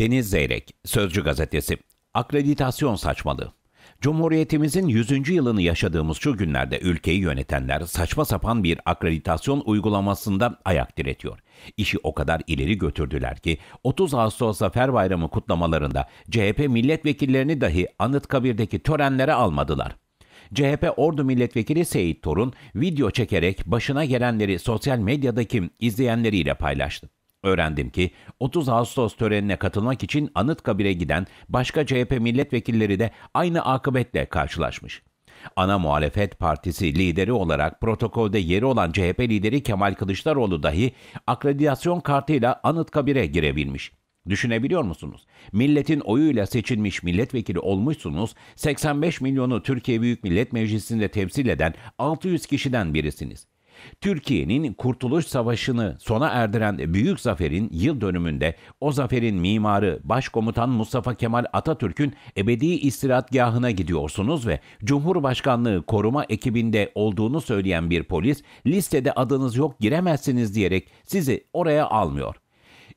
Deniz Zeyrek, Sözcü Gazetesi. Akreditasyon saçmalığı. Cumhuriyetimizin 100. yılını yaşadığımız şu günlerde ülkeyi yönetenler saçma sapan bir akreditasyon uygulamasında ayak diretiyor. İşi o kadar ileri götürdüler ki 30 Ağustos Zafer Bayramı kutlamalarında CHP milletvekillerini dahi Anıtkabir'deki törenlere almadılar. CHP Ordu Milletvekili Seyit Torun video çekerek başına gelenleri sosyal medyadaki izleyenleriyle paylaştı. Öğrendim ki 30 Ağustos törenine katılmak için Anıtkabir'e giden başka CHP milletvekilleri de aynı akıbetle karşılaşmış. Ana muhalefet partisi lideri olarak protokolde yeri olan CHP lideri Kemal Kılıçdaroğlu dahi akreditasyon kartıyla Anıtkabir'e girebilmiş. Düşünebiliyor musunuz? Milletin oyuyla seçilmiş milletvekili olmuşsunuz, 85 milyonu Türkiye Büyük Millet Meclisi'nde temsil eden 600 kişiden birisiniz. Türkiye'nin Kurtuluş Savaşı'nı sona erdiren büyük zaferin yıl dönümünde o zaferin mimarı Başkomutan Mustafa Kemal Atatürk'ün ebedi istirahatgahına gidiyorsunuz ve Cumhurbaşkanlığı koruma ekibinde olduğunu söyleyen bir polis listede adınız yok giremezsiniz diyerek sizi oraya almıyor.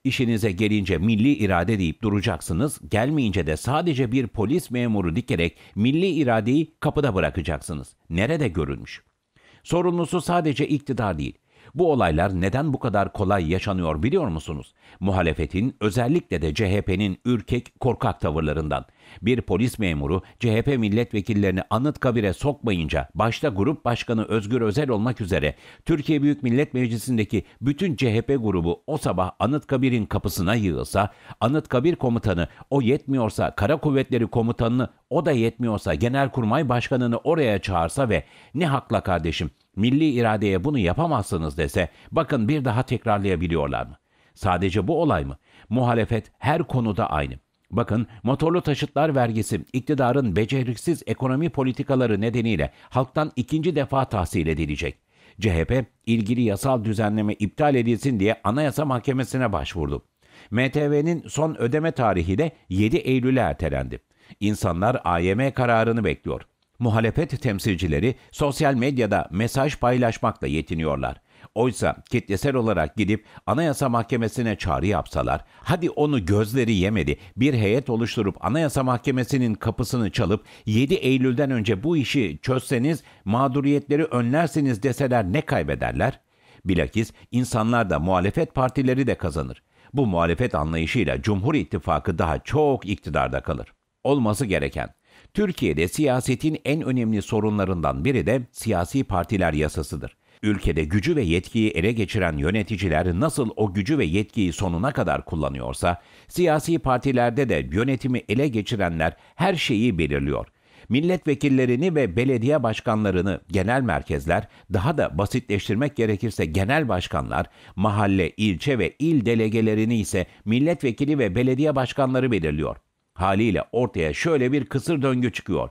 İşinize gelince milli irade deyip duracaksınız, gelmeyince de sadece bir polis memuru dikerek milli iradeyi kapıda bırakacaksınız. Nerede görülmüş?'' Sorumlusu sadece iktidar değil, bu olaylar neden bu kadar kolay yaşanıyor biliyor musunuz? Muhalefetin özellikle de CHP'nin ürkek korkak tavırlarından. Bir polis memuru CHP milletvekillerini Anıtkabir'e sokmayınca başta grup başkanı Özgür Özel olmak üzere Türkiye Büyük Millet Meclisi'ndeki bütün CHP grubu o sabah Anıtkabir'in kapısına yığılsa, Anıtkabir komutanı o yetmiyorsa Kara Kuvvetleri komutanını o da yetmiyorsa Genelkurmay Başkanı'nı oraya çağırsa ve ne hakla kardeşim milli iradeye bunu yapamazsınız dese bakın bir daha tekrarlayabiliyorlar mı? Sadece bu olay mı? Muhalefet her konuda aynı. Bakın motorlu taşıtlar vergisi iktidarın beceriksiz ekonomi politikaları nedeniyle halktan ikinci defa tahsil edilecek. CHP ilgili yasal düzenleme iptal edilsin diye Anayasa Mahkemesi'ne başvurdu. MTV'nin son ödeme tarihi de 7 Eylül'e ertelendi. İnsanlar AYM kararını bekliyor muhalefet temsilcileri sosyal medyada mesaj paylaşmakla yetiniyorlar. Oysa kitlesel olarak gidip Anayasa Mahkemesi'ne çağrı yapsalar, hadi onu gözleri yemedi, bir heyet oluşturup Anayasa Mahkemesi'nin kapısını çalıp 7 Eylül'den önce bu işi çözseniz mağduriyetleri önlersiniz deseler ne kaybederler? Bilakis insanlar da muhalefet partileri de kazanır. Bu muhalefet anlayışıyla Cumhur İttifakı daha çok iktidarda kalır. Olması gereken Türkiye'de siyasetin en önemli sorunlarından biri de siyasi partiler yasasıdır. Ülkede gücü ve yetkiyi ele geçiren yöneticiler nasıl o gücü ve yetkiyi sonuna kadar kullanıyorsa, siyasi partilerde de yönetimi ele geçirenler her şeyi belirliyor. Milletvekillerini ve belediye başkanlarını genel merkezler, daha da basitleştirmek gerekirse genel başkanlar, mahalle, ilçe ve il delegelerini ise milletvekili ve belediye başkanları belirliyor. Haliyle ortaya şöyle bir kısır döngü çıkıyor.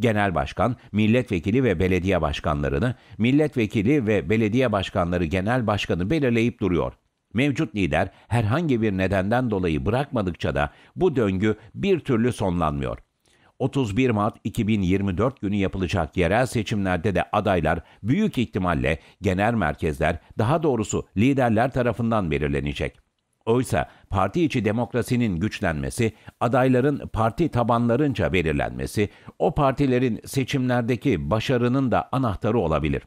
Genel başkan, milletvekili ve belediye başkanlarını, milletvekili ve belediye başkanları genel başkanı belirleyip duruyor. Mevcut lider herhangi bir nedenden dolayı bırakmadıkça da bu döngü bir türlü sonlanmıyor. 31 Mart 2024 günü yapılacak yerel seçimlerde de adaylar büyük ihtimalle genel merkezler, daha doğrusu liderler tarafından belirlenecek. Oysa parti içi demokrasinin güçlenmesi, adayların parti tabanlarınca belirlenmesi, o partilerin seçimlerdeki başarının da anahtarı olabilir.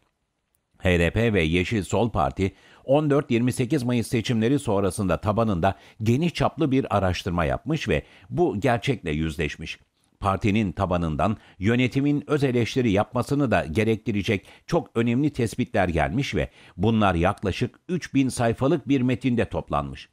HDP ve Yeşil Sol Parti 14-28 Mayıs seçimleri sonrasında tabanında geniş çaplı bir araştırma yapmış ve bu gerçekle yüzleşmiş. Partinin tabanından yönetimin öz eleştiri yapmasını da gerektirecek çok önemli tespitler gelmiş ve bunlar yaklaşık 3000 sayfalık bir metinde toplanmış.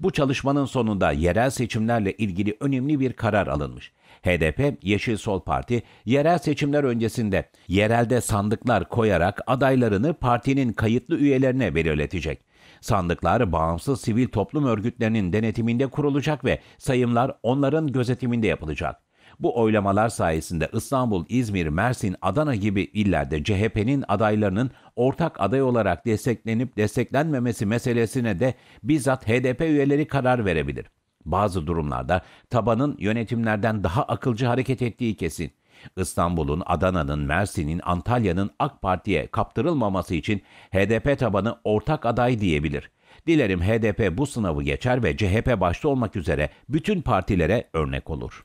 Bu çalışmanın sonunda yerel seçimlerle ilgili önemli bir karar alınmış. HDP, Yeşil Sol Parti, yerel seçimler öncesinde yerelde sandıklar koyarak adaylarını partinin kayıtlı üyelerine belirletecek. Sandıklar bağımsız sivil toplum örgütlerinin denetiminde kurulacak ve sayımlar onların gözetiminde yapılacak. Bu oylamalar sayesinde İstanbul, İzmir, Mersin, Adana gibi illerde CHP'nin adaylarının ortak aday olarak desteklenip desteklenmemesi meselesine de bizzat HDP üyeleri karar verebilir. Bazı durumlarda tabanın yönetimlerden daha akılcı hareket ettiği kesin. İstanbul'un, Adana'nın, Mersin'in, Antalya'nın AK Parti'ye kaptırılmaması için HDP tabanı ortak aday diyebilir. Dilerim HDP bu sınavı geçer ve CHP başta olmak üzere bütün partilere örnek olur.